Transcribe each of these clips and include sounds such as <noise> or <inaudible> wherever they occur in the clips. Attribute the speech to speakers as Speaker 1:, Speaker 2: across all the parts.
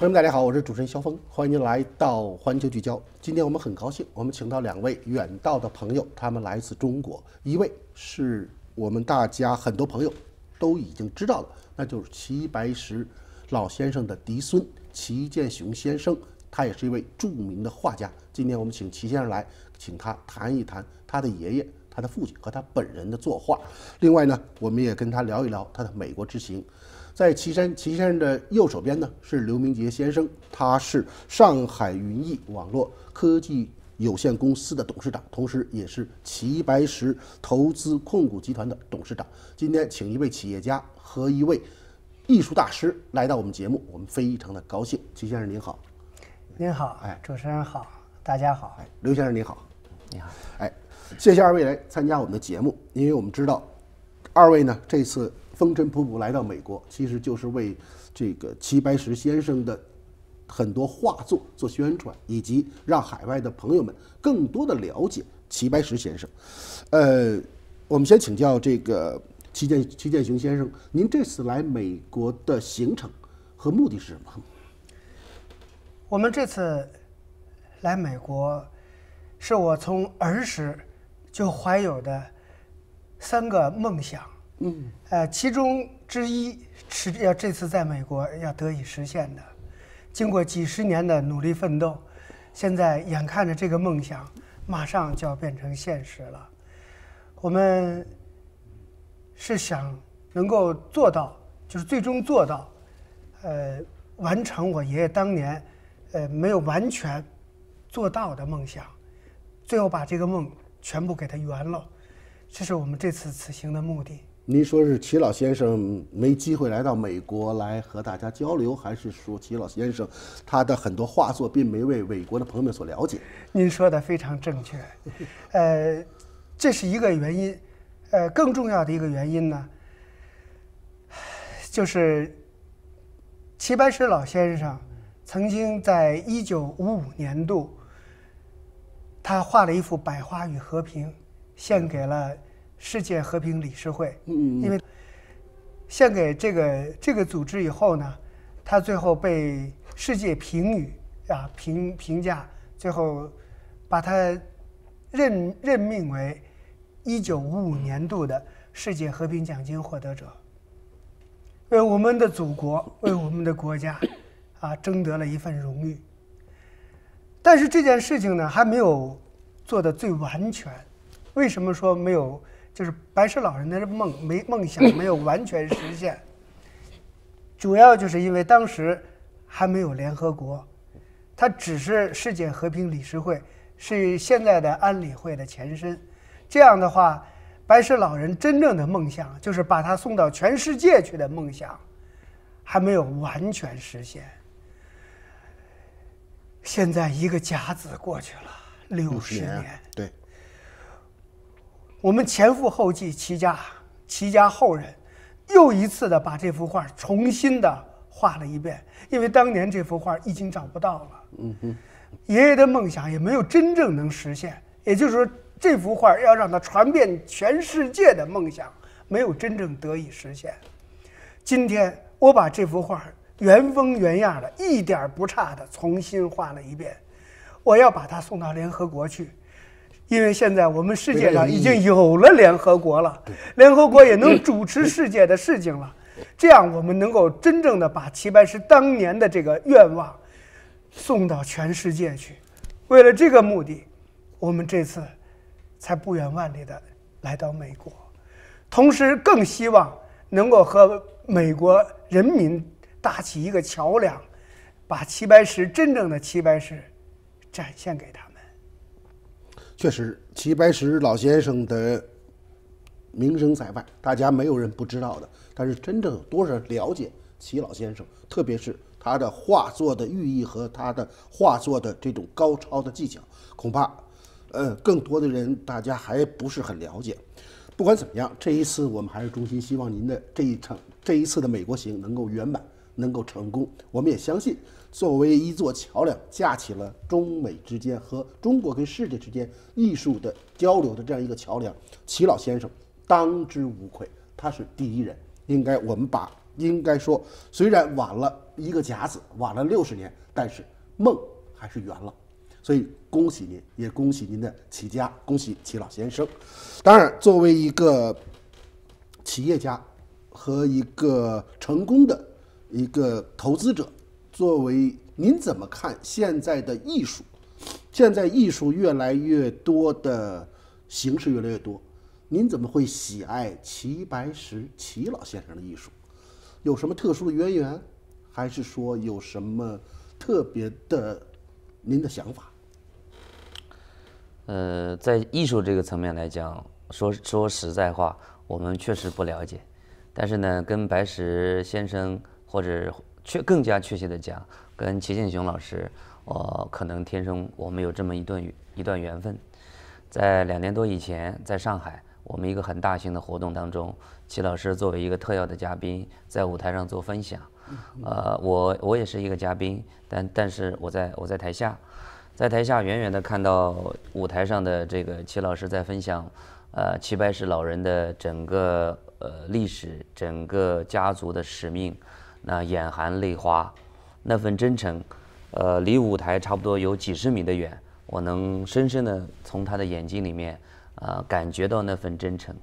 Speaker 1: 朋友们，大家好，我是主持人肖峰，欢迎您来到环球聚焦。今天我们很高兴，我们请到两位远道的朋友，他们来自中国。一位是我们大家很多朋友都已经知道了，那就是齐白石老先生的嫡孙齐建雄先生，他也是一位著名的画家。今天我们请齐先生来，请他谈一谈他的爷爷、他的父亲和他本人的作画。另外呢，我们也跟他聊一聊他的美国之行。在齐山，齐先生的右手边呢是刘明杰先生，他是上海云艺网络科技有限公司的董事长，同时也是齐白石投资控股集团的董事长。今天请一位企业家和一位艺术大师来到我们节目，我们非常的高兴。齐先生您好，您好，哎，
Speaker 2: 主持人好，大家好。哎，
Speaker 1: 刘先生您好，您好，哎，谢谢二位来参加我们的节目，因为我们知道二位呢这次。风尘仆仆来到美国，其实就是为这个齐白石先生的很多画作做宣传，以及让海外的朋友们更多的了解齐白石先生。呃，我们先请教这个齐建齐建雄先生，您这次来美国的行程和目的是什么？
Speaker 2: 我们这次来美国，是我从儿时就怀有的三个梦想。嗯，呃，其中之一是要这次在美国要得以实现的，经过几十年的努力奋斗，现在眼看着这个梦想马上就要变成现实了，我们是想能够做到，就是最终做到，呃，完成我爷爷当年呃没有完全做到的梦想，最后把这个梦全部给他圆了，这是我们这次此行的目的。
Speaker 1: 您说是齐老先生没机会来到美国来和大家交流，还是说齐老先生他的很多画作并没为美国的朋友们所了解？
Speaker 2: 您说的非常正确，呃，这是一个原因，呃，更重要的一个原因呢，就是齐白石老先生曾经在一九五五年度，他画了一幅《百花与和平》，献给了。世界和平理事会，因为献给这个这个组织以后呢，他最后被世界评语啊评评价，最后把他任任命为一九五五年度的世界和平奖金获得者，为我们的祖国为我们的国家啊，争得了一份荣誉。但是这件事情呢，还没有做的最完全。为什么说没有？就是白石老人的梦没梦想没有完全实现，主要就是因为当时还没有联合国，它只是世界和平理事会，是现在的安理会的前身。这样的话，白石老人真正的梦想，就是把他送到全世界去的梦想，还没有完全实现。现在一个甲子过去了六十年，对。我们前赴后继，齐家齐家后人又一次的把这幅画重新的画了一遍，因为当年这幅画已经找不到了。嗯哼，爷爷的梦想也没有真正能实现，也就是说，这幅画要让它传遍全世界的梦想没有真正得以实现。今天我把这幅画原封原样的、一点不差的重新画了一遍，我要把它送到联合国去。因为现在我们世界上已经有了联合国了，联合国也能主持世界的事情了，这样我们能够真正的把齐白石当年的这个愿望送到全世界去。为了这个目的，我们这次才不远万里的来到美国，同时更希望能够和美国人民搭起一个桥梁，把齐白石真正的齐白石展现给他们。
Speaker 1: 确实，齐白石老先生的名声在外，大家没有人不知道的。但是，真正有多少了解齐老先生，特别是他的画作的寓意和他的画作的这种高超的技巧，恐怕，呃，更多的人大家还不是很了解。不管怎么样，这一次我们还是衷心希望您的这一场这一次的美国行能够圆满，能够成功。我们也相信。作为一座桥梁，架起了中美之间和中国跟世界之间艺术的交流的这样一个桥梁，齐老先生当之无愧，他是第一人。应该我们把应该说，虽然晚了一个甲子，晚了六十年，但是梦还是圆了。所以恭喜您，也恭喜您的起家，恭喜齐老先生。当然，作为一个企业家和一个成功的，一个投资者。作为您怎么看现在的艺术？现在艺术越来越多的形式，越来越多，您怎么会喜爱齐白石齐老先生的艺术？有什么特殊的渊源？还是说有什么特别的您的想法？
Speaker 3: 呃，在艺术这个层面来讲，说说实在话，我们确实不了解。但是呢，跟白石先生或者。确更加确切的讲，跟齐建雄老师，呃，可能天生我们有这么一段一段缘分。在两年多以前，在上海，我们一个很大型的活动当中，齐老师作为一个特邀的嘉宾，在舞台上做分享。呃，我我也是一个嘉宾，但但是我在我在台下，在台下远远的看到舞台上的这个齐老师在分享，呃，齐白石老人的整个呃历史，整个家族的使命。那眼含泪花，那份真诚，呃，离舞台差不多有几十米的远，我能深深的从他的眼睛里面呃，感觉到那份真诚，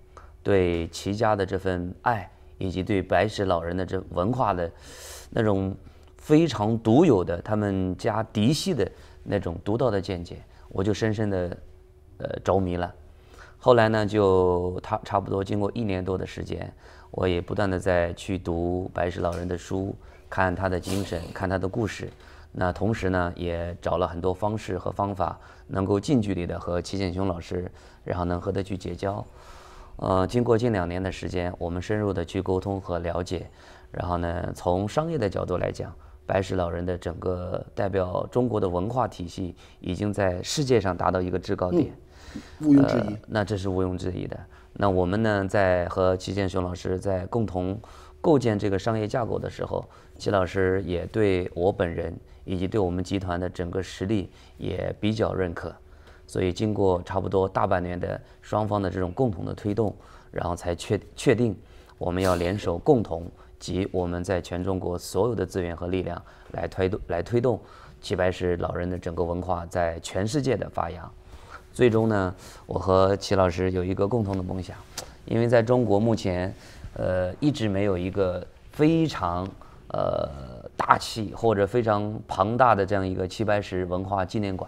Speaker 3: 对齐家的这份爱，以及对白石老人的这文化的那种非常独有的他们家嫡系的那种独到的见解，我就深深的呃着迷了。后来呢，就他差不多经过一年多的时间。我也不断的在去读白石老人的书，看他的精神，看他的故事。那同时呢，也找了很多方式和方法，能够近距离的和齐建雄老师，然后能和他去结交。呃，经过近两年的时间，我们深入的去沟通和了解，然后呢，从商业的角度来讲，白石老人的整个代表中国的文化体系，已经在世界上达到一个制高点。毋庸置疑。那这是毋庸置疑的。那我们呢，在和齐建雄老师在共同构建这个商业架构的时候，齐老师也对我本人以及对我们集团的整个实力也比较认可，所以经过差不多大半年的双方的这种共同的推动，然后才确确定我们要联手共同集我们在全中国所有的资源和力量来推动来推动齐白石老人的整个文化在全世界的发扬。最终呢，我和齐老师有一个共同的梦想，因为在中国目前，呃，一直没有一个非常呃大气或者非常庞大的这样一个齐白石文化纪念馆。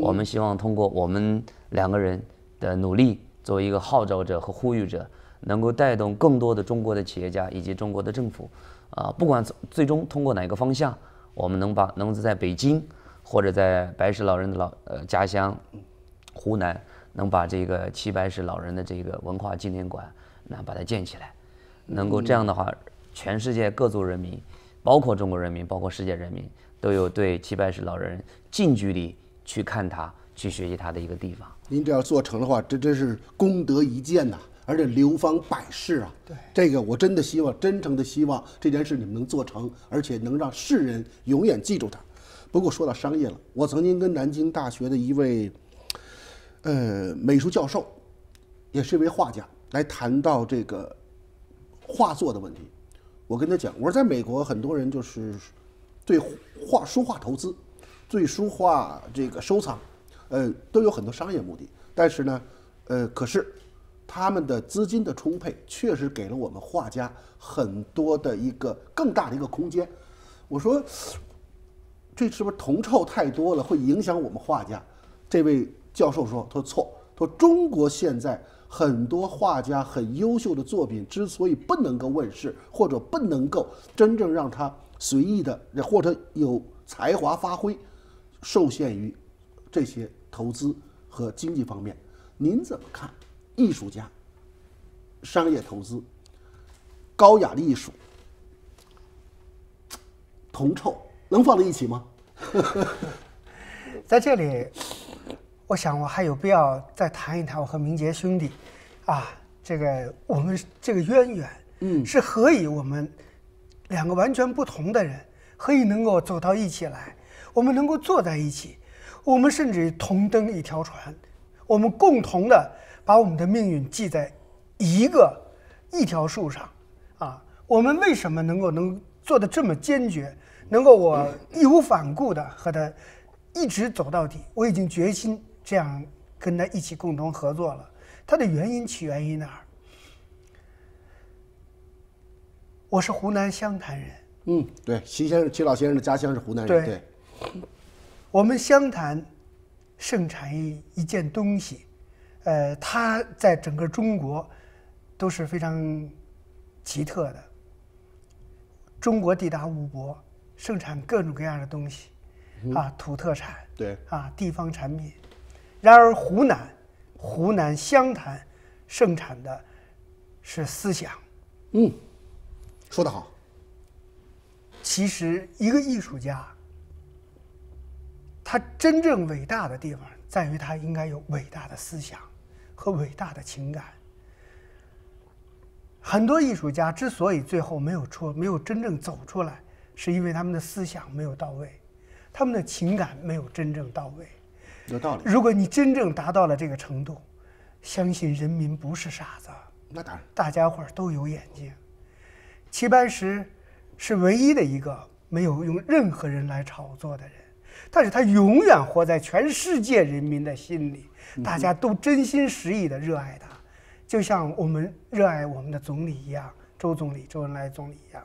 Speaker 3: 我们希望通过我们两个人的努力，作为一个号召者和呼吁者，能够带动更多的中国的企业家以及中国的政府，啊，不管最终通过哪个方向，我们能把能是在北京，或者在白石老人的老呃家乡。湖南能把这个齐白石老人的这个文化纪念馆，那把它建起来，
Speaker 1: 能够这样
Speaker 3: 的话，全世界各族人民，包括中国人民，包括世界人民，都有对齐白石老人近距离去看他、去学习他的一个地方。
Speaker 1: 您这要做成的话，这真是功德一件呐，而且流芳百世啊！对，这个我真的希望，真诚的希望这件事你们能做成，而且能让世人永远记住他。不过说到商业了，我曾经跟南京大学的一位。呃，美术教授，也是一位画家，来谈到这个画作的问题。我跟他讲，我说在美国很多人就是对画书画投资，对书画这个收藏，呃，都有很多商业目的。但是呢，呃，可是他们的资金的充沛，确实给了我们画家很多的一个更大的一个空间。我说这是不是铜臭太多了，会影响我们画家？这位。教授说：“他说错，他说中国现在很多画家很优秀的作品之所以不能够问世，或者不能够真正让他随意的，或者有才华发挥，受限于这些投资和经济方面。您怎么看？艺术家、商业投资、高雅的艺术，同臭能放在一起吗？”
Speaker 2: 在这里。我想，我还有必要再谈一谈我和明杰兄弟，啊，这个我们这个渊源，嗯，是何以我们两个完全不同的人，何以能够走到一起来？我们能够坐在一起，我们甚至同登一条船，我们共同的把我们的命运系在一个一条树上，啊，我们为什么能够能做的这么坚决？能够我义无反顾的和他一直走到底？我已经决心。这样跟他一起共同合作了，他的原因起源于哪儿？我是湖南湘潭人。
Speaker 1: 嗯，对，齐先生、齐老先生的家乡是湖南人。对。
Speaker 2: 我们湘潭盛产一一件东西，呃，它在整个中国都是非常奇特的。中国地大物博，盛产各种各样的东西，啊，土特产，对，啊，地方产品。然而，湖南，湖南湘潭，盛产的，是思想。嗯，说得好。其实，一个艺术家，他真正伟大的地方，在于他应该有伟大的思想和伟大的情感。很多艺术家之所以最后没有出，没有真正走出来，是因为他们的思想没有到位，他们的情感没有真正到位。有道理。如果你真正达到了这个程度，相信人民不是傻子。那当然，大家伙儿都有眼睛。齐白石是唯一的一个没有用任何人来炒作的人，但是他永远活在全世界人民的心里，大家都真心实意的热爱他，就像我们热爱我们的总理一样，周总理、周恩来总理一样。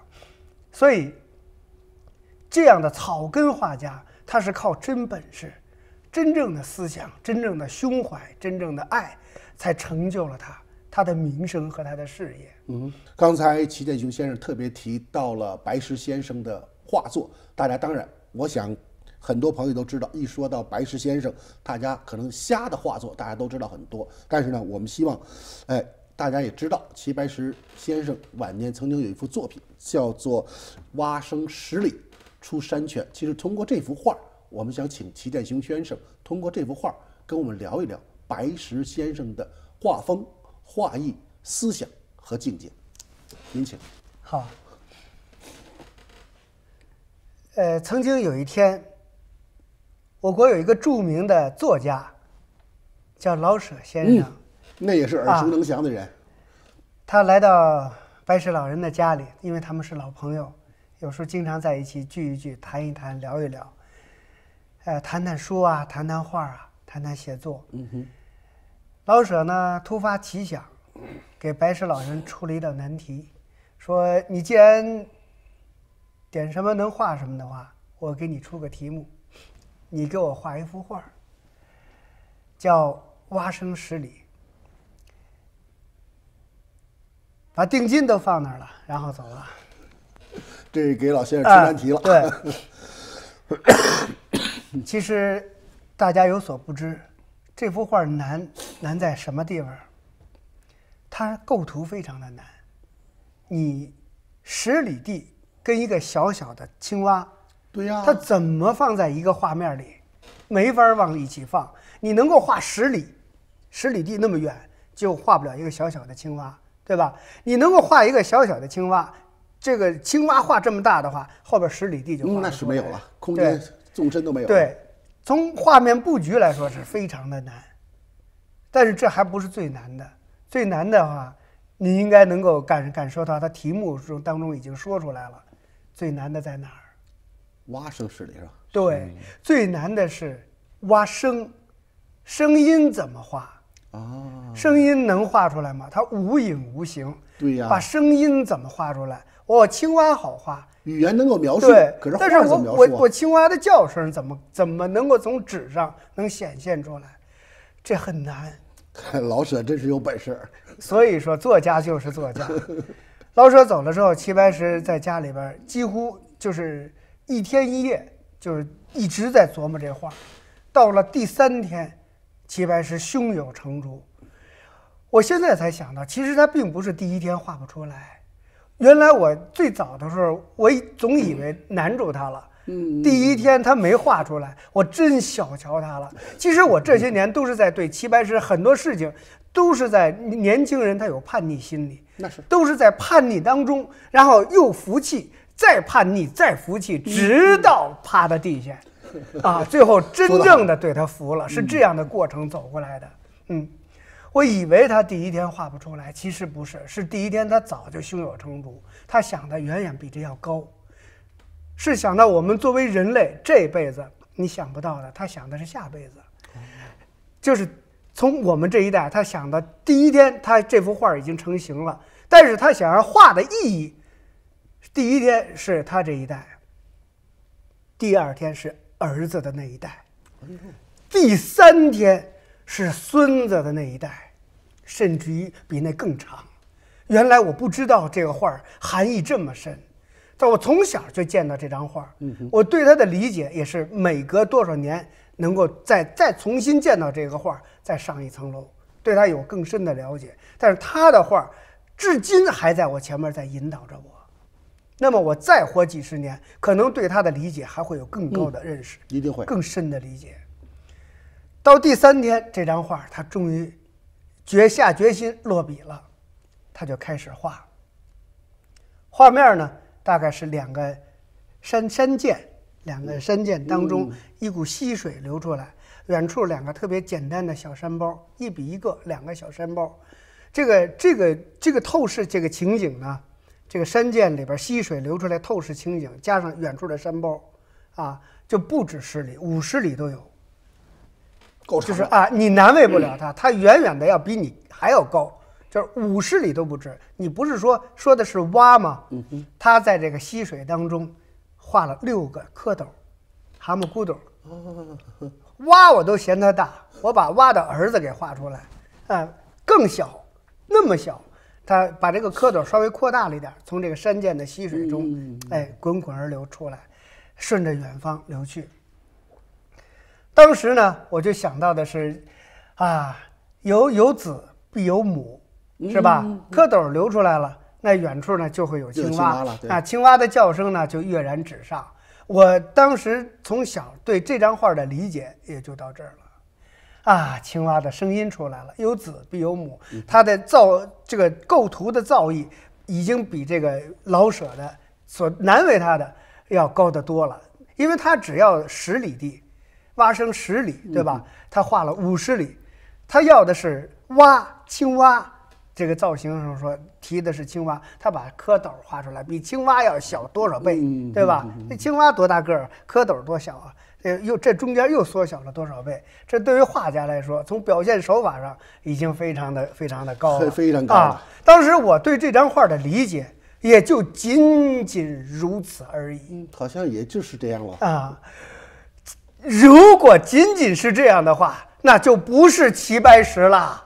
Speaker 2: 所以，这样的草根画家，他是靠真本事。真正的思想，真正的胸怀，真正的爱，才成就了他他的名声和他的事业。
Speaker 1: 嗯，刚才齐建雄先生特别提到了白石先生的画作，大家当然，我想很多朋友都知道，一说到白石先生，大家可能虾的画作大家都知道很多，但是呢，我们希望，哎，大家也知道，齐白石先生晚年曾经有一幅作品叫做《蛙声十里出山泉》，其实通过这幅画。我们想请齐建雄先生通过这幅画跟我们聊一聊白石先生的画风、画意、思想和境界。您请。好。呃，曾经有一
Speaker 2: 天，我国有一个著名的作家，叫老舍先生。
Speaker 1: 那也是耳熟能详的人。
Speaker 2: 他来到白石老人的家里，因为他们是老朋友，有时候经常在一起聚一聚、谈一谈、聊一聊。哎，谈谈书啊，谈谈画啊，谈谈写作。嗯哼，老舍呢突发奇想，给白石老人出了一道难题，说：“你既然点什么能画什么的话，我给你出个题目，你给我画一幅画，叫《蛙声十里》。把定金都放那儿了，然后走了。
Speaker 1: 这给老先生出难题了，对。”
Speaker 2: <laughs> <laughs> 其实，大家有所不知，这幅画难难在什么地方？它构图非常的难。你十里地跟一个小小的青蛙，对呀，它怎么放在一个画面里？没法往一起放。你能够画十里，十里地那么远就画不了一个小小的青蛙，对吧？你能够画一个小小的青蛙，这个青蛙画这么大的话，后边十里地就那是没有了空间。
Speaker 1: 纵深都没有。对，
Speaker 2: 从画面布局来说是非常的难，但是这还不是最难的。最难的话，你应该能够感感受到，它题目中当中已经说出来了，最难的在哪儿？
Speaker 1: 挖声是力是吧？
Speaker 2: 对，最难的是挖声，声音怎么画？啊，声音能画出来吗？它无影无形。对呀。把声音怎么画出来？哦，青蛙好画。语
Speaker 1: 言能够描述，对，可是但是我我我
Speaker 2: 青蛙的叫声怎么怎么能够从纸上能显现出来？这很难。
Speaker 1: <laughs> 老舍真是有本事，
Speaker 2: <laughs> 所以说作家就是作家。<laughs> 老舍走了之后，齐白石在家里边几乎就是一天一夜，就是一直在琢磨这画。到了第三天，齐白石胸有成竹。我现在才想到，其实他并不是第一天画不出来。原来我最早的时候，我总以为难住他了。嗯，第一天他没画出来，我真小瞧他了。其实我这些年都是在对齐白石很多事情，都是在年轻人他有叛逆心理，那是都是在叛逆当中，然后又服气，再叛逆，再服气，直到趴在地下，啊，最后真正的对他服了，是这样的过程走过来的。嗯。我以为他第一天画不出来，其实不是，是第一天他早就胸有成竹，他想的远远比这要高，是想到我们作为人类这辈子你想不到的，他想的是下辈子，就是从我们这一代他想的第一天，他这幅画已经成型了，但是他想要画的意义，第一天是他这一代，第二天是儿子的那一代，第三天。是孙子的那一代，甚至于比那更长。原来我不知道这个画儿含义这么深，但我从小就见到这张画儿，我对他的理解也是每隔多少年能够再再重新见到这个画儿，再上一层楼，对他有更深的了解。但是他的画儿至今还在我前面在引导着我。那么我再活几十年，可能对他的理解还会有更高的认
Speaker 1: 识，一定会更
Speaker 2: 深的理解。到第三天，这张画他终于决下决心落笔了，他就开始画。画面呢，大概是两个山山涧，两个山涧当中一股溪水流出来，远处两个特别简单的小山包，一笔一个两个小山包。这个这个这个透视这个情景呢，这个山涧里边溪水流出来透视情景，加上远处的山包，啊，就不止十里五十里都有。就是啊，你难为不了他，他远远的要比你还要高，就是五十里都不止。你不是说说的是蛙吗？嗯嗯，他在这个溪水当中画了六个蝌蚪、蛤蟆骨朵。哦，蛙我都嫌它大，我把蛙的儿子给画出来，啊，更小，那么小，他把这个蝌蚪稍微扩大了一点，从这个山涧的溪水中，哎，滚滚而流出来，顺着远方流去。当时呢，我就想到的是，啊，有有子必有母，是吧？蝌蚪流出来了，那远处呢就会有青蛙了。那青蛙的叫声呢，就跃然纸上。我当时从小对这张画的理解也就到这儿了。啊，青蛙的声音出来了，有子必有母，它的造这个构图的造诣已经比这个老舍的所难为他的要高得多了，因为他只要十里地。发生十里，对吧？他画了五十里，他要的是蛙青蛙这个造型上说提的是青蛙，他把蝌蚪画出来，比青蛙要小多少倍，对吧？那青蛙多大个儿，蝌蚪多小啊？呃，又这中间又缩小了多少倍？这对于画家来说，从表现手法上已经非常的非常的高，了，非常高了。当时我对这张画的理解也就仅仅如此而已，好像也就是这样了啊。如果仅仅是这样的话，那就不是齐白石了。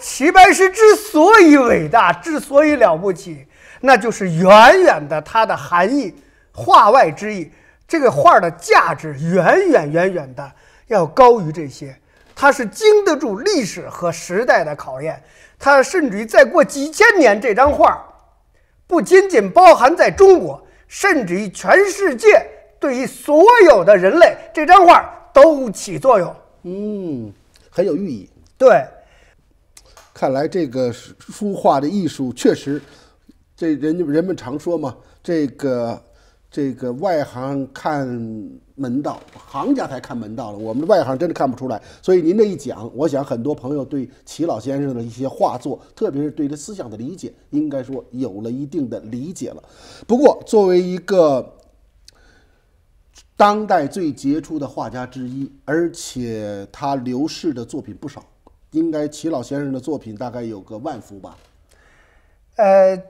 Speaker 2: 齐白石之所以伟大，之所以了不起，那就是远远的它的含义，画外之意。这个画的价值远远远远的要高于这些，它是经得住历史和时代的考验。它甚至于再过几千年，这张画不仅仅包含在中国，甚至于全世界。对于所有的
Speaker 1: 人类，这张画都起作用。嗯，很有寓意。对，看来这个书画的艺术确实，这人人们常说嘛，这个这个外行看门道，行家才看门道了。我们的外行真的看不出来。所以您这一讲，我想很多朋友对齐老先生的一些画作，特别是对他思想的理解，应该说有了一定的理解了。不过，作为一个……当代最杰出的画家之一，而且他流逝的作品不少，应该齐老先生的作品大概有个万幅吧。呃，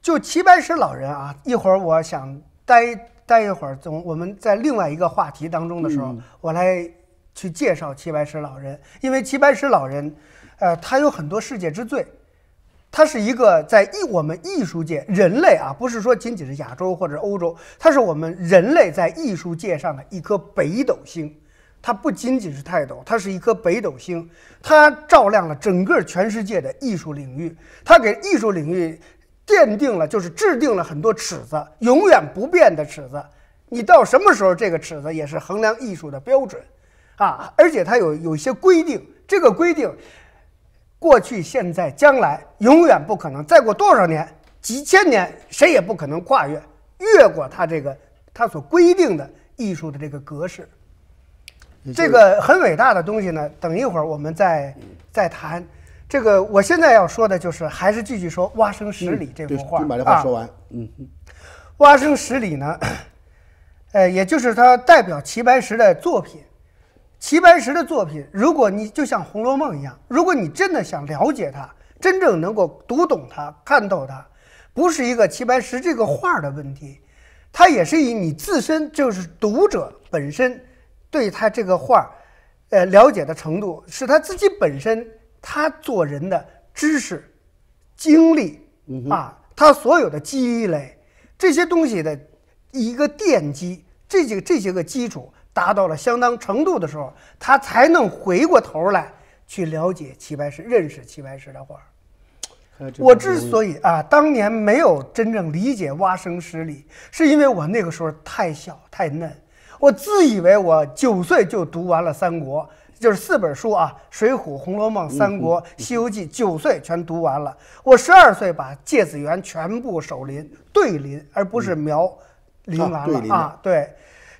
Speaker 1: 就齐
Speaker 2: 白石老人啊，一会儿我想待待一会儿，从我们在另外一个话题当中的时候，我来去介绍齐白石老人，因为齐白石老人，呃，他有很多世界之最。它是一个在艺我们艺术界人类啊，不是说仅仅是亚洲或者欧洲，它是我们人类在艺术界上的一颗北斗星。它不仅仅是泰斗，它是一颗北斗星，它照亮了整个全世界的艺术领域。它给艺术领域奠定了，就是制定了很多尺子，永远不变的尺子。你到什么时候，这个尺子也是衡量艺术的标准啊！而且它有有一些规定，这个规定。过去、现在、将来，永远不可能。再过多少年、几千年，谁也不可能跨越、越过他这个他所规定的艺术的这个格式。这个很伟大的东西呢，等一会儿我们再再谈。这个我现在要说的就是，还是继续说《蛙声十里》这幅画啊。把这话说完。嗯。《蛙声十里》呢，<coughs> 呃，也就是它代表齐白石的作品。齐白石的作品，如果你就像《红楼梦》一样，如果你真的想了解他，真正能够读懂他、看透他，不是一个齐白石这个画儿的问题，他也是以你自身就是读者本身对他这个画儿，呃了解的程度，是他自己本身他做人的知识、经历啊，他所有的积累这些东西的一个奠基，这几这些个基础。达到了相当程度的时候，他才能回过头来去了解齐白石，认识齐白石的画。
Speaker 1: 我之所以
Speaker 2: 啊，当年没有真正理解《蛙声十里》，是因为我那个时候太小太嫩。我自以为我九岁就读完了《三国》，就是四本书啊，《水浒》《红楼梦》《三国》《西游记》，九岁全读完了。我十二岁把《芥子园》全部手临对临，而不是描临完了啊，对。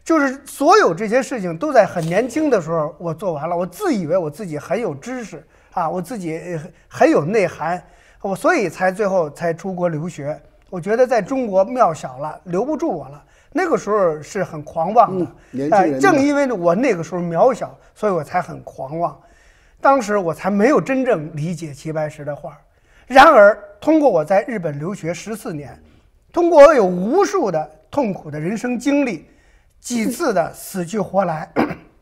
Speaker 2: 就是所有这些事情都在很年轻的时候我做完了，我自以为我自己很有知识啊，我自己很有内涵，我所以才最后才出国留学。我觉得在中国渺小了，留不住我了。那个时候是很狂妄的，年轻人正因为呢，我那个时候渺小，所以我才很狂妄。当时我才没有真正理解齐白石的画。然而，通过我在日本留学十四年，通过我有无数的痛苦的人生经历。几次的死去活来，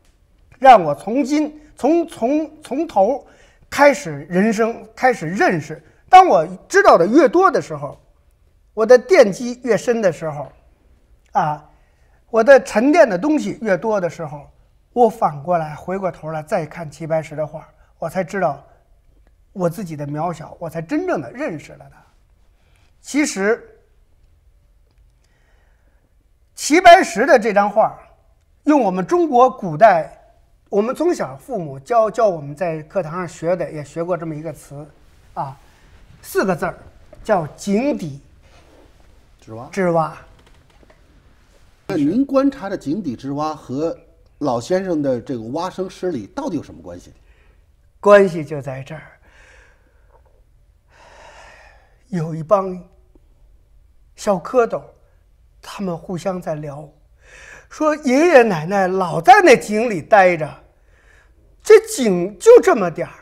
Speaker 2: <clears throat> 让我从今从从从头开始人生，开始认识。当我知道的越多的时候，我的奠基越深的时候，啊，我的沉淀的东西越多的时候，我反过来回过头来再看齐白石的画，我才知道我自己的渺小，我才真正的认识了他。其实。齐白石的这张画，用我们中国古代，我们从小父母教教我们在课堂上学的，也学过这么一个词，啊，四个字儿叫“井底
Speaker 1: 之蛙”。之蛙。您观察的“井底之蛙”和老先生的这个蛙声诗里到底有什么关系？
Speaker 2: 关系就在这儿，有一帮小蝌蚪。他们互相在聊，说爷爷奶奶老在那井里待着，这井就这么点儿。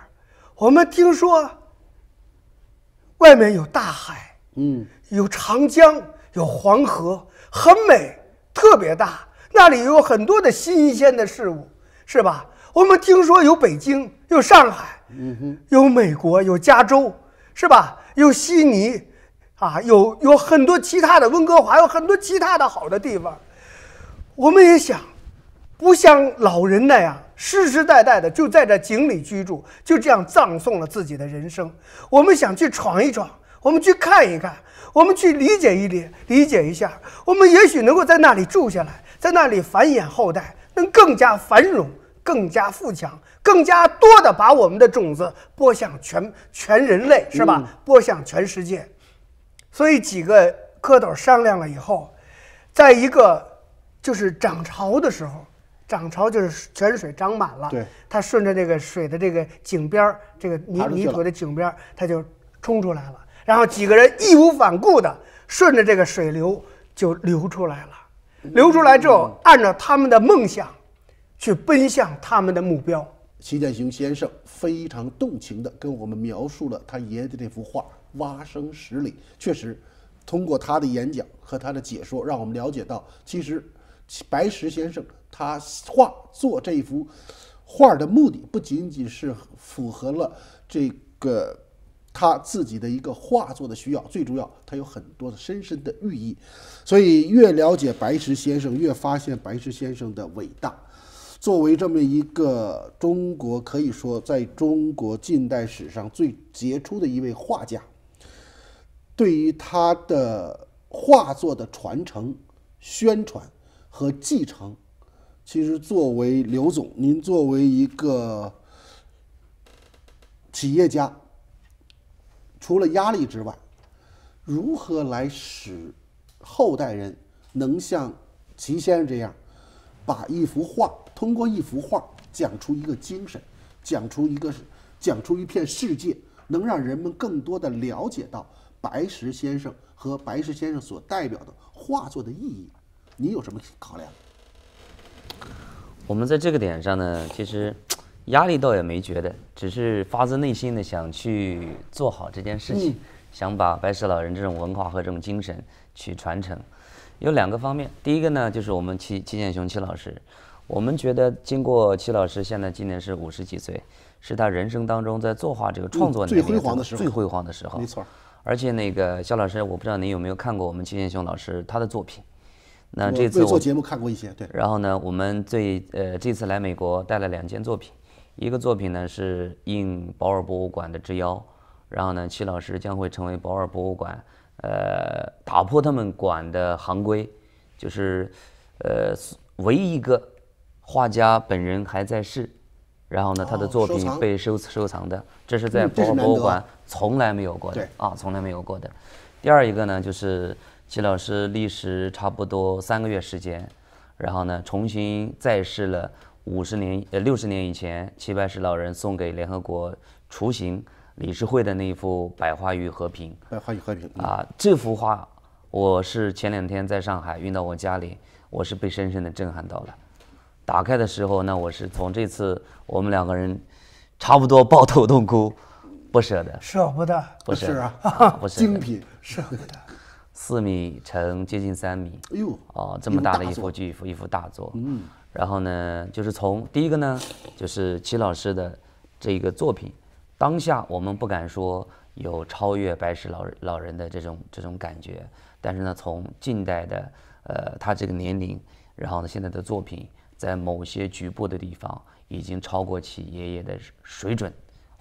Speaker 2: 我们听说外面有大海，嗯，有长江，有黄河，很美，特别大。那里有很多的新鲜的事物，是吧？我们听说有北京，有上海，嗯哼，有美国，有加州，是吧？有悉尼。啊，有有很多其他的温哥华，有很多其他的好的地方，我们也想，不像老人那样世世代代的就在这井里居住，就这样葬送了自己的人生。我们想去闯一闯，我们去看一看，我们去理解一理，理解一下，我们也许能够在那里住下来，在那里繁衍后代，能更加繁荣，更加富强，更加多的把我们的种子播向全全人类，是吧？播向全世界。所以几个蝌蚪商量了以后，在一个就是涨潮的时候，涨潮就是泉水涨满了，对，它顺着这个水的这个井边儿，这个泥泥土的井边儿，它就冲出来了。然后几个人义无反顾的顺着这个水流就流出来了，流出来之后，按照他们的梦想，
Speaker 1: 去奔向他们的目标。齐建雄先生非常动情的跟我们描述了他爷爷的这幅画。蛙声十里，确实，通过他的演讲和他的解说，让我们了解到，其实白石先生他画作这一幅画的目的，不仅仅是符合了这个他自己的一个画作的需要，最重要，他有很多的深深的寓意。所以，越了解白石先生，越发现白石先生的伟大。作为这么一个中国，可以说在中国近代史上最杰出的一位画家。对于他的画作的传承、宣传和继承，其实作为刘总，您作为一个企业家，除了压力之外，如何来使后代人能像齐先生这样，把一幅画通过一幅画讲出一个精神，讲出一个讲出一片世界，能让人们更多的了解到？白石先生和白石先生所代表的画作的意义，你有什么考量？
Speaker 3: 我们在这个点上呢，其实压力倒也没觉得，只是发自内心的想去做好这件事情，想把白石老人这种文化和这种精神去传承。有两个方面，第一个呢就是我们齐齐建雄齐老师，我们觉得经过齐老师现在今年是五十几岁，是他人生当中在作画这个创作最辉煌的时候，最辉煌的时候，没错。而且那个肖老师，我不知道您有没有看过我们齐建雄老师他的作品。那这次我做节
Speaker 1: 目看过一些。对。然后
Speaker 3: 呢，我们最呃这次来美国带了两件作品，一个作品呢是应保尔博物馆的之邀，然后呢，齐老师将会成为保尔博物馆呃打破他们馆的行规，就是呃唯一一个画家本人还在世。然后呢，他的作品被收收藏的，这是在博博物馆从来没有过的啊，从来没有过的。第二一个呢，就是齐老师历时差不多三个月时间，然后呢重新再世了五十年呃六十年以前齐白石老人送给联合国雏形理事会的那一幅《百花与和平》。百花与和平啊，这幅画我是前两天在上海运到我家里，我是被深深的震撼到了。打开的时候，呢，我是从这次我们两个人差不多抱头痛哭，不舍得，舍
Speaker 2: 不得，不是啊，不是精品，舍不得，
Speaker 3: 四米乘接近三米，哎呦，哦，这么大的一幅巨幅一幅大作，嗯，然后呢，就是从第一个呢，就是齐老师的这一个作品，当下我们不敢说有超越白石老老人的这种这种感觉，但是呢，从近代的呃他这个年龄，然后呢现在的作品。在某些局部的地方，已经超过其爷爷的水准，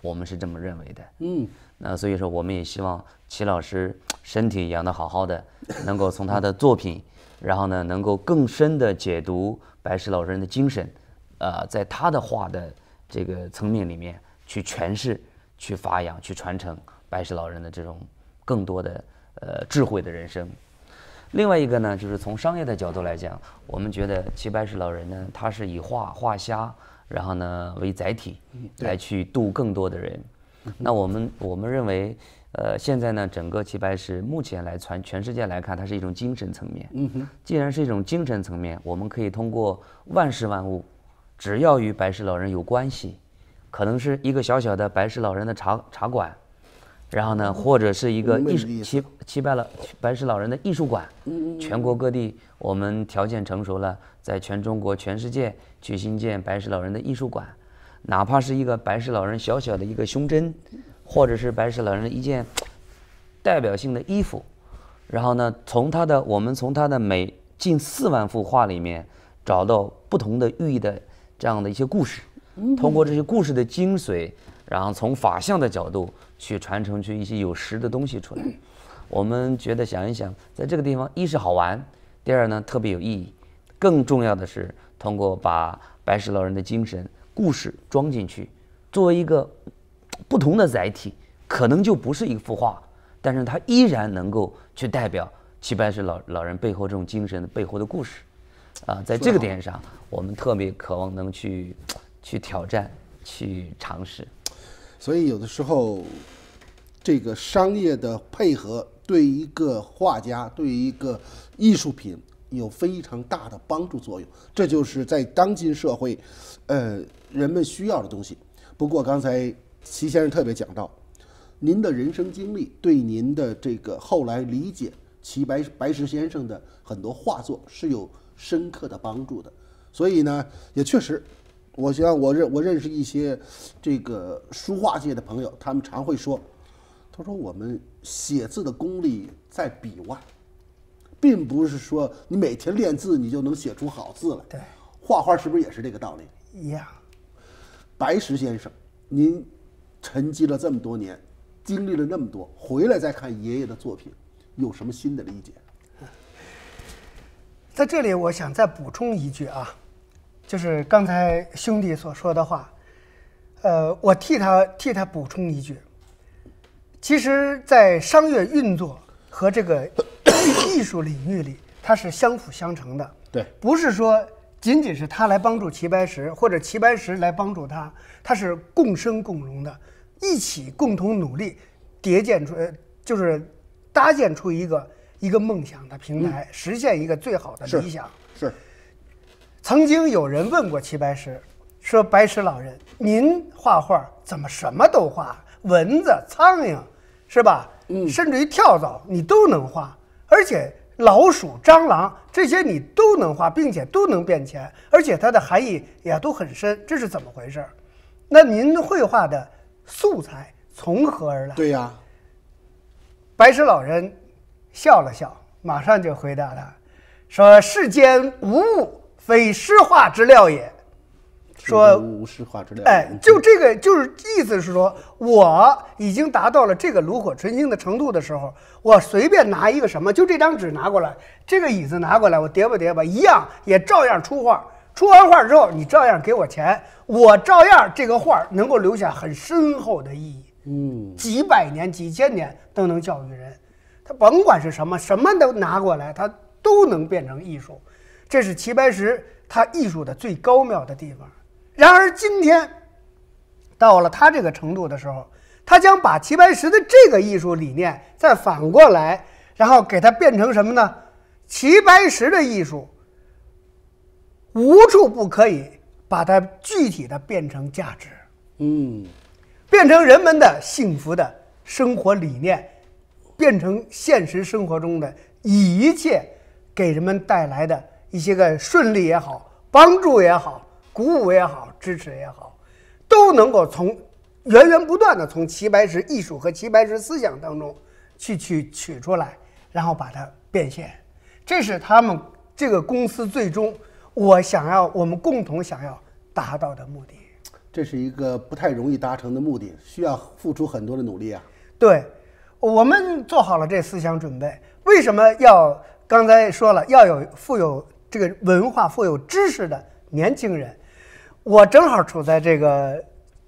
Speaker 3: 我们是这么认为的。嗯，那所以说，我们也希望齐老师身体养得好好的，能够从他的作品，然后呢，能够更深地解读白石老人的精神，呃，在他的画的这个层面里面去诠释、去发扬、去传承白石老人的这种更多的呃智慧的人生。另外一个呢，就是从商业的角度来讲，我们觉得齐白石老人呢，他是以画画虾，然后呢为载体，来去渡更多的人。那我们我们认为，呃，现在呢，整个齐白石目前来传全世界来看，它是一种精神层面。嗯哼。既然是一种精神层面，我们可以通过万事万物，只要与白石老人有关系，可能是一个小小的白石老人的茶茶馆。然后呢，或者是一个艺术，奇奇拜了白石老人的艺术馆，全国各地，我们条件成熟了，在全中国、全世界去兴建白石老人的艺术馆，哪怕是一个白石老人小小的一个胸针，或者是白石老人的一件代表性的衣服，然后呢，从他的我们从他的每近四万幅画里面找到不同的寓意的这样的一些故事，通过这些故事的精髓，然后从法相的角度。去传承去一些有实的东西出来，我们觉得想一想，在这个地方，一是好玩，第二呢特别有意义，更重要的是通过把白石老人的精神故事装进去，作为一个不同的载体，可能就不是一幅画，但是它依然能够去代表齐白石老老人背后这种精神的背后的故事，啊，在这个点上，我们特别渴望能去去挑战，去尝试。所以有的时
Speaker 1: 候，这个商业的配合对一个画家、对一个艺术品有非常大的帮助作用，这就是在当今社会，呃，人们需要的东西。不过刚才齐先生特别讲到，您的人生经历对您的这个后来理解齐白白石先生的很多画作是有深刻的帮助的，所以呢，也确实。我希望我认我认识一些这个书画界的朋友，他们常会说：“他说我们写字的功力在笔外，并不是说你每天练字你就能写出好字来。”对，画画是不是也是这个道理？一样。白石先生，您沉寂了这么多年，经历了那么多，回来再看爷爷的作品，有什么新的理解？
Speaker 2: 在这里，我想再补充一句啊。就是刚才兄弟所说的话，呃，我替他替他补充一句。其实，在商业运作和这个 <coughs> 艺术领域里，它是相辅相成的。对，不是说仅仅是他来帮助齐白石，或者齐白石来帮助他，他是共生共荣的，一起共同努力，叠建出就是搭建出一个一个梦想的平台，实现一个最好的理想。曾经有人问过齐白石，说：“白石老人，您画画怎么什么都画？蚊子、苍蝇，是吧？嗯，甚至于跳蚤，你都能画，而且老鼠、蟑螂这些你都能画，并且都能变钱，而且它的含义也都很深。这是怎么回事？那您绘画的素材从何而来？”对呀。白石老人笑了笑，马上就回答他：“说世间无物。”匪诗画之料也，
Speaker 1: 说无诗画之料。哎，
Speaker 2: 就这个就是意思是说，我已经达到了这个炉火纯青的程度的时候，我随便拿一个什么，就这张纸拿过来，这个椅子拿过来，我叠吧叠吧，一样也照样出画。出完画之后，你照样给我钱，我照样这个画能够留下很深厚的意义，嗯，几百年、几千年都能教育人。他甭管是什么，什么都拿过来，他都能变成艺术。这是齐白石他艺术的最高妙的地方。然而今天，到了他这个程度的时候，他将把齐白石的这个艺术理念再反过来，然后给它变成什么呢？齐白石的艺术无处不可以把它具体的变成价值，嗯，变成人们的幸福的生活理念，变成现实生活中的一切给人们带来的。一些个顺利也好，帮助也好，鼓舞也好，支持也好，都能够从源源不断的从齐白石艺术和齐白石思想当中去去取出来，然后把它变现。这是他们这个公司最终我想要，我们共同想要
Speaker 1: 达到的目的。这是一个不太容易达成的目的，需要付出很多的努力啊。
Speaker 2: 对，我们做好了这思想准备。为什么要刚才说了要有富有？这个文化富有知识的年轻人，我正好处在这个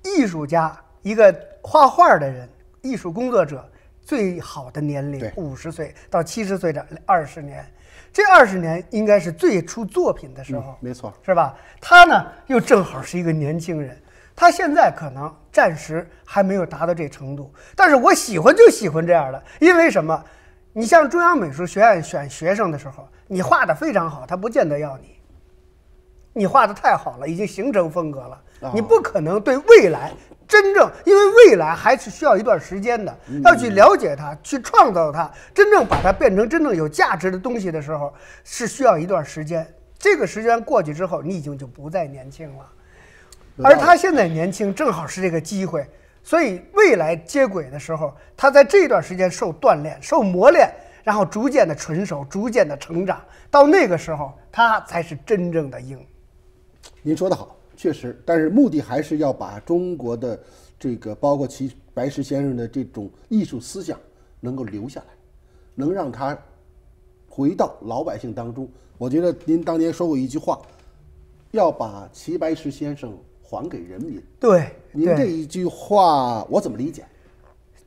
Speaker 2: 艺术家，一个画画的人，艺术工作者最好的年龄，五十岁到七十岁的二十年，这二十年应该是最出作品的时候，没错，是吧？他呢又正好是一个年轻人，他现在可能暂时还没有达到这程度，但是我喜欢就喜欢这样的，因为什么？你像中央美术学院选学生的时候，你画的非常好，他不见得要你。你画的太好了，已经形成风格了。你不可能对未来真正，因为未来还是需要一段时间的，要去了解它，去创造它，真正把它变成真正有价值的东西的时候，是需要一段时间。这个时间过去之后，你已经就不再年轻了。而他现在年轻，正好是这个机会。所以未来接轨的时候，他在这段时间受锻炼、受磨练，然后逐渐的纯熟、逐渐的成长，到那个时候，他才是真正的鹰。
Speaker 1: 您说的好，确实，但是目的还是要把中国的这个包括齐白石先生的这种艺术思想能够留下来，能让他回到老百姓当中。我觉得您当年说过一句话，要把齐白石先生。还给人民。
Speaker 2: 对，您这
Speaker 1: 一句话我怎么理解？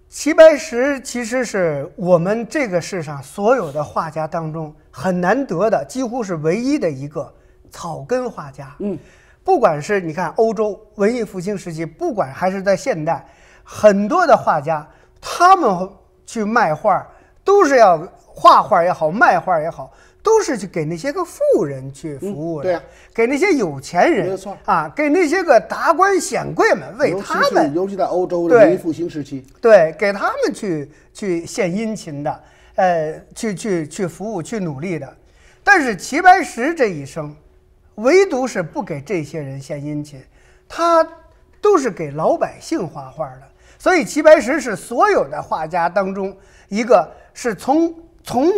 Speaker 2: 齐白石其实是我们这个世上所有的画家当中很难得的，几乎是唯一的一个草根画家。嗯，不管是你看欧洲文艺复兴时期，不管还是在现代，很多的画家，他们去卖画，都是要画画也好，卖画也好。都是去给那些个富人去服务的，对呀，给那些有钱人，没错啊，给那些个达官显贵们，为他们，尤其在欧洲的文艺复兴时期，对，给他们去去献殷勤的，呃，去去去服务去努力的。但是齐白石这一生，唯独是不给这些人献殷勤，他都是给老百姓画画的。所以齐白石是所有的画家当中一个是从从。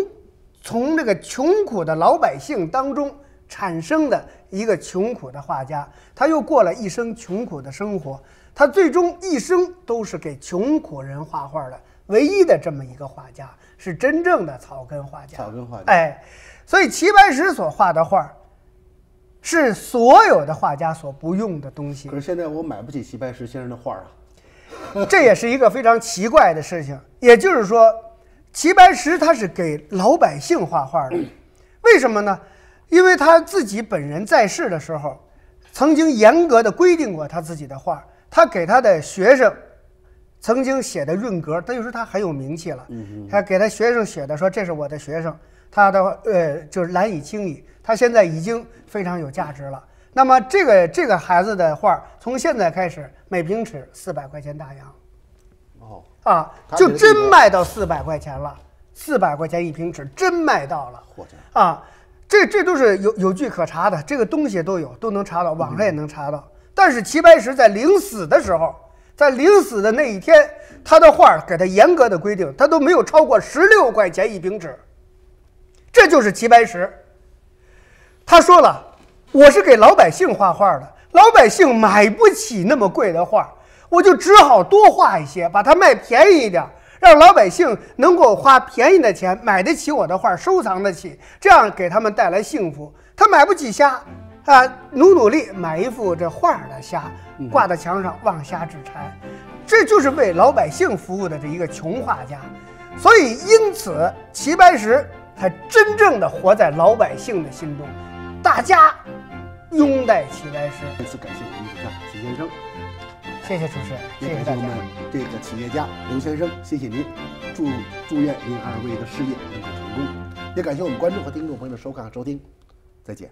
Speaker 2: 从这个穷苦的老百姓当中产生的一个穷苦的画家，他又过了一生穷苦的生活，他最终一生都是给穷苦人画画的，唯一的这么一个画家是真正的草根画家。
Speaker 1: 草根画家，哎，
Speaker 2: 所以齐白石所画的画，是所有的画家所不用的东西。可是现在我买不起齐白石先生的画啊，这也是一个非常奇怪的事情。也就是说。齐白石他是给老百姓画画的，为什么呢？因为他自己本人在世的时候，曾经严格的规定过他自己的画。他给他的学生曾经写的润格，他就说他很有名气了，他给他学生写的说：“这是我的学生，他的呃就是难以清理，他现在已经非常有价值了。”那么这个这个孩子的画，从现在开始每平尺四百块钱大洋。啊，就真卖到四百块钱了，四百块钱一平尺，真卖到了。啊，这这都是有有据可查的，这个东西都有都能查到，网上也能查到。但是齐白石在临死的时候，在临死的那一天，他的画给他严格的规定，他都没有超过十六块钱一平尺。这就是齐白石，他说了，我是给老百姓画画的，老百姓买不起那么贵的画。我就只好多画一些，把它卖便宜一点，让老百姓能够花便宜的钱买得起我的画，收藏得起，这样给他们带来幸福。他买不起虾，啊，努努力买一幅这画的虾，挂在墙上望虾指馋，这就是为老百姓服务的这一个穷画家。所以，因此齐白石才真正的活在老百姓的心中，大家拥戴齐白石。
Speaker 1: 再次感谢我们主讲齐先生。谢谢主持人，也感谢我们这个企业家刘先生，谢谢您，祝祝愿您二位的事业能够成功，也感谢我们观众和听众朋友的收看和收听，再见。